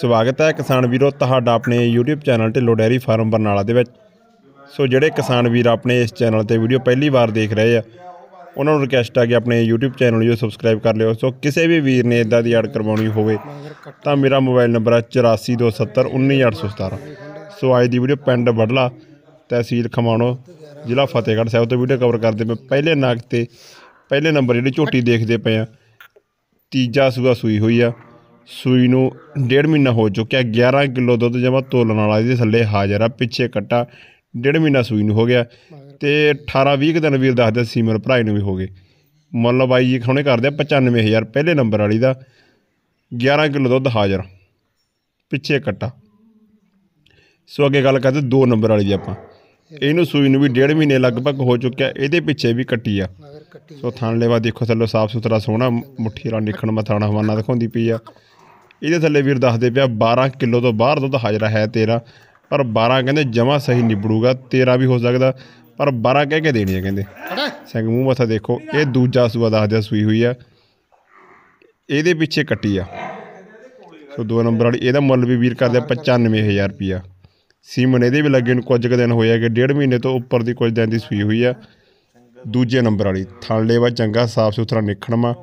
ਸਵਾਗਤ ਹੈ ਕਿਸਾਨ ਵੀਰੋ ਤੁਹਾਡਾ ਆਪਣੇ YouTube channel Dhillon dairy farm Barnala ਦੇ ਵਿੱਚ ਸੋ ਜਿਹੜੇ ਕਿਸਾਨ ਵੀਰ ਆਪਣੇ ਇਸ ਚੈਨਲ ਤੇ ਵੀਡੀਓ ਪਹਿਲੀ ਵਾਰ ਦੇਖ ਰਹੇ ਆ ਉਹਨਾਂ ਨੂੰ ਰਿਕਵੈਸਟ ਆ ਕਿ ਆਪਣੇ YouTube ਚੈਨਲ ਨੂੰ ਸਬਸਕ੍ਰਾਈਬ ਕਰ ਲਿਓ ਸੋ ਕਿਸੇ ਵੀ ਵੀਰ ਨੇ ਇਦਾਂ ਦੀ ਐਡ ਕਰਵਾਉਣੀ ਹੋਵੇ ਤਾਂ ਮੇਰਾ ਮੋਬਾਈਲ ਨੰਬਰ ਹੈ 8427191817 ਸੋ ਅੱਜ ਦੀ ਵੀਡੀਓ ਪਿੰਡ ਬੜਲਾ ਤਹਿਸੀਲ ਖਮਾਣੋ ਜ਼ਿਲ੍ਹਾ ਫਤਿਹਗੜ੍ਹ ਸਾਹਿਬ ਤੋਂ ਵੀਡੀਓ ਕਵਰ ਕਰਦੇ ਮੈਂ ਪਹਿਲੇ ਨਾਗ ਤੇ ਪਹਿਲੇ ਨੰਬਰ ਜਿਹੜੀ ਝੋਟੀ ਦੇਖਦੇ ਪਏ ਆ ਤੀਜਾ ਸੂਆ ਸੂਈ ਹੋਈ ਆ ਸੂਈ ਨੂੰ ਡੇਢ ਮਹੀਨਾ ਹੋ ਚੁੱਕਿਆ 11 ਕਿਲੋ ਦੁੱਧ ਜਮਾ ਤੋਲਣ ਵਾਲਾ ਇਹਦੇ ਥੱਲੇ ਹਾਜ਼ਰ ਆ ਪਿੱਛੇ ਕੱਟਾ ਡੇਢ ਮਹੀਨਾ ਸੂਈ ਨੂੰ ਹੋ ਗਿਆ ਤੇ 18 20 ਦਿਨ ਵੀਰ ਦੱਸਦੇ ਸੀਮਰ ਭਰਾਈ ਨੂੰ ਵੀ ਹੋ ਗਏ ਮੁੱਲ ਬਾਈ ਜੀ ਖਾਣੇ ਕਰਦੇ 95000 ਪਹਿਲੇ ਨੰਬਰ ਵਾਲੀ ਦਾ 11 ਕਿਲੋ ਦੁੱਧ ਹਾਜ਼ਰ ਪਿੱਛੇ ਕੱਟਾ ਸੋ ਅੱਗੇ ਗੱਲ ਕਰਦੇ 2 ਨੰਬਰ ਵਾਲੀ ਦੀ ਆਪਾਂ ਇਹਨੂੰ ਸੂਈ ਨੂੰ ਵੀ ਡੇਢ ਮਹੀਨੇ ਲਗਭਗ ਹੋ ਚੁੱਕਿਆ ਇਹਦੇ ਪਿੱਛੇ ਵੀ ਕੱਟੀ ਆ ਸੋ ਥਾਣ ਲੈਵਾ ਦੇਖੋ ਥੱਲੇ ਸਾਫ ਸੁਥਰਾ ਸੋਹਣਾ ਮੁੱਠੀ ਰਾ ਨਿਕਣ ਮਥਾਣਾ ਹਵਾਨਾ ਦਿਖਾਉਂਦੀ ਪਈ ਆ ਇਹਦੇ ਥੱਲੇ ਵੀਰ ਦੱਸਦੇ ਪਿਆ 12 ਕਿਲੋ ਤੋਂ ਬਾਹਰ ਦੁੱਧ ਹਾਜ਼ਰ ਹੈ ਤੇਰਾ ਪਰ 12 ਕਹਿੰਦੇ ਜਮਾ ਸਹੀ ਨਿਬੜੂਗਾ ਤੇਰਾ ਵੀ ਹੋ ਸਕਦਾ ਪਰ 12 ਕਹਿ ਕੇ ਦੇਣੀ ਹੈ ਕਹਿੰਦੇ ਸਿੰਘ ਮੂੰਹ ਮੱਥਾ ਦੇਖੋ ਇਹ ਦੂਜਾ ਸੂਆ ਦੱਸਦੇ ਸੂਈ ਹੋਈ ਆ ਇਹਦੇ ਪਿੱਛੇ ਕੱਟੀ ਆ ਸੋ ਦੋ ਨੰਬਰ ਵਾਲੀ ਇਹਦਾ ਮੁੱਲ ਵੀ ਵੀਰ ਕਰਦੇ 95000 ਰੁਪਿਆ ਸੀਮਨ ਇਹਦੇ ਵੀ ਲੱਗੇ ਨੂੰ ਕੁਝ ਕੁ ਦਿਨ ਹੋਇਆ ਕਿ ਡੇਢ ਮਹੀਨੇ ਤੋਂ ਉੱਪਰ ਦੀ ਕੁਝ ਦਿਨ ਦੀ ਸੂਈ ਹੋਈ ਆ ਦੂਜੇ ਨੰਬਰ ਵਾਲੀ ਥਲਲੇ ਵਾ ਚੰਗਾ ਸਾਫ ਸੁਥਰਾ ਨਿਖਣਮਾ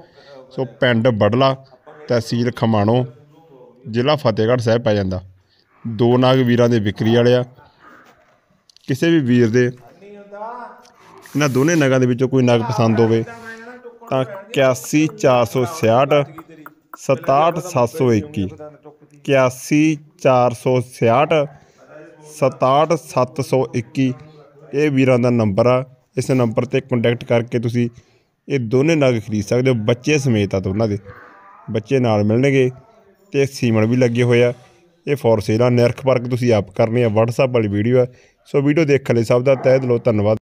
ਸੋ ਪਿੰਡ ਬੜਲਾ ਤਹਿਸੀਲ ਖਮਾਣੋ ਜ਼ਿਲ੍ਹਾ ਫਤਿਹਗੜ੍ਹ ਸਾਹਿਬ ਪੈ ਜਾਂਦਾ ਦੋ ਨਾਗ ਵੀਰਾਂ ਦੇ ਵਿਕਰੀ ਵਾਲੇ ਆ ਕਿਸੇ ਵੀ ਵੀਰ ਦੇ ਇਹਨਾਂ ਦੋਨੇ ਨਗਾਂ ਦੇ ਵਿੱਚੋਂ ਕੋਈ ਨਗ ਪਸੰਦ ਹੋਵੇ ਤਾਂ 81466 67721 81466 67721 ਇਹ ਵੀਰਾਂ ਦਾ ਨੰਬਰ ਆ ਇਸ ਨੰਬਰ ਤੇ ਕੰਟੈਕਟ ਕਰਕੇ ਤੁਸੀਂ ਇਹ ਦੋਨੇ ਨਗ ਖਰੀਦ ਸਕਦੇ ਹੋ ਬੱਚੇ ਸਮੇਤ ਆ ਦੋਨਾਂ ਦੇ ਬੱਚੇ ਨਾਲ ਮਿਲਣਗੇ ਤੇ ਸੀਮਣ ਵੀ ਲੱਗੇ ਹੋਏ ਆ ਇਹ ਫੋਰ ਸੇਲ ਆ ਨਿਰਖ ਪਰਖ ਤੁਸੀਂ ਆਪ ਕਰਨੀ ਆ WhatsApp ਵਾਲੀ ਵੀਡੀਓ ਆ ਸੋ ਵੀਡੀਓ ਦੇਖਣ ਲਈ ਸਭ ਦਾ ਤਹਿ ਦਿਲੋਂ ਧੰਨਵਾਦ